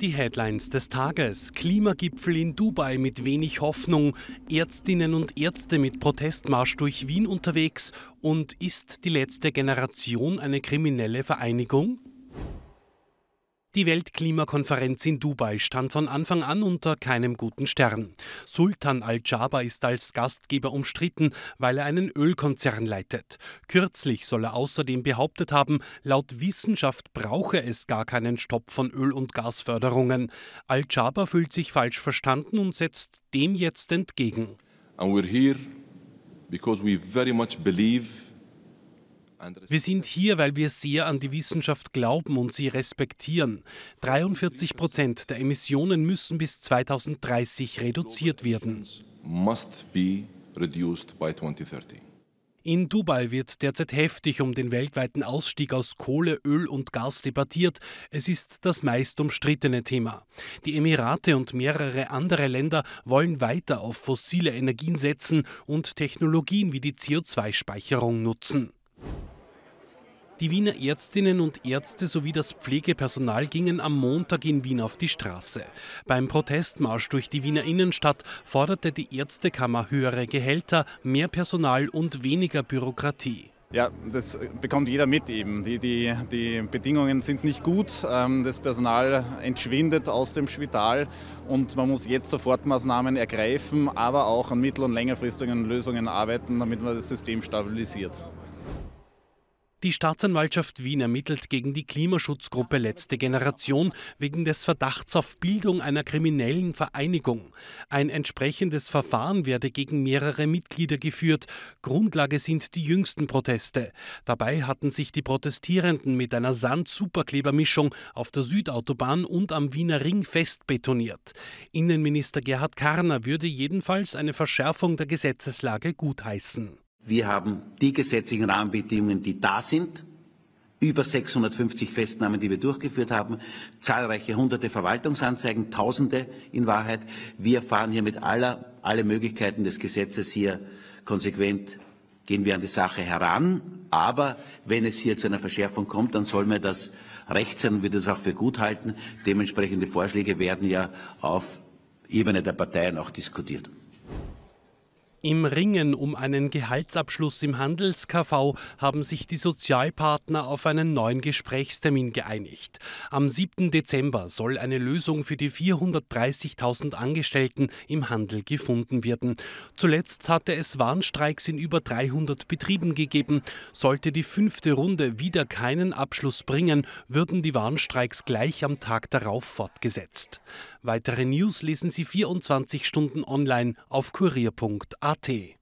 Die Headlines des Tages. Klimagipfel in Dubai mit wenig Hoffnung, Ärztinnen und Ärzte mit Protestmarsch durch Wien unterwegs und ist die letzte Generation eine kriminelle Vereinigung? Die Weltklimakonferenz in Dubai stand von Anfang an unter keinem guten Stern. Sultan Al-Jaber ist als Gastgeber umstritten, weil er einen Ölkonzern leitet. Kürzlich soll er außerdem behauptet haben, laut Wissenschaft brauche es gar keinen Stopp von Öl- und Gasförderungen. Al-Jaber fühlt sich falsch verstanden und setzt dem jetzt entgegen. And we're here because we very much believe wir sind hier, weil wir sehr an die Wissenschaft glauben und sie respektieren. 43 Prozent der Emissionen müssen bis 2030 reduziert werden. In Dubai wird derzeit heftig um den weltweiten Ausstieg aus Kohle, Öl und Gas debattiert. Es ist das meist umstrittene Thema. Die Emirate und mehrere andere Länder wollen weiter auf fossile Energien setzen und Technologien wie die CO2-Speicherung nutzen. Die Wiener Ärztinnen und Ärzte sowie das Pflegepersonal gingen am Montag in Wien auf die Straße. Beim Protestmarsch durch die Wiener Innenstadt forderte die Ärztekammer höhere Gehälter, mehr Personal und weniger Bürokratie. Ja, das bekommt jeder mit eben. Die, die, die Bedingungen sind nicht gut, ähm, das Personal entschwindet aus dem Spital und man muss jetzt sofort Maßnahmen ergreifen, aber auch an mittel- und längerfristigen Lösungen arbeiten, damit man das System stabilisiert. Die Staatsanwaltschaft Wien ermittelt gegen die Klimaschutzgruppe Letzte Generation wegen des Verdachts auf Bildung einer kriminellen Vereinigung. Ein entsprechendes Verfahren werde gegen mehrere Mitglieder geführt. Grundlage sind die jüngsten Proteste. Dabei hatten sich die Protestierenden mit einer Sand-Superklebermischung auf der Südautobahn und am Wiener Ring festbetoniert. Innenminister Gerhard Karner würde jedenfalls eine Verschärfung der Gesetzeslage gutheißen. Wir haben die gesetzlichen Rahmenbedingungen, die da sind, über 650 Festnahmen, die wir durchgeführt haben, zahlreiche hunderte Verwaltungsanzeigen, Tausende in Wahrheit. Wir fahren hier mit aller, alle Möglichkeiten des Gesetzes hier konsequent gehen wir an die Sache heran. Aber wenn es hier zu einer Verschärfung kommt, dann soll mir das recht sein und wir das auch für gut halten. Dementsprechende Vorschläge werden ja auf Ebene der Parteien auch diskutiert. Im Ringen um einen Gehaltsabschluss im Handels-KV haben sich die Sozialpartner auf einen neuen Gesprächstermin geeinigt. Am 7. Dezember soll eine Lösung für die 430.000 Angestellten im Handel gefunden werden. Zuletzt hatte es Warnstreiks in über 300 Betrieben gegeben. Sollte die fünfte Runde wieder keinen Abschluss bringen, würden die Warnstreiks gleich am Tag darauf fortgesetzt. Weitere News lesen Sie 24 Stunden online auf kurier.at. AT.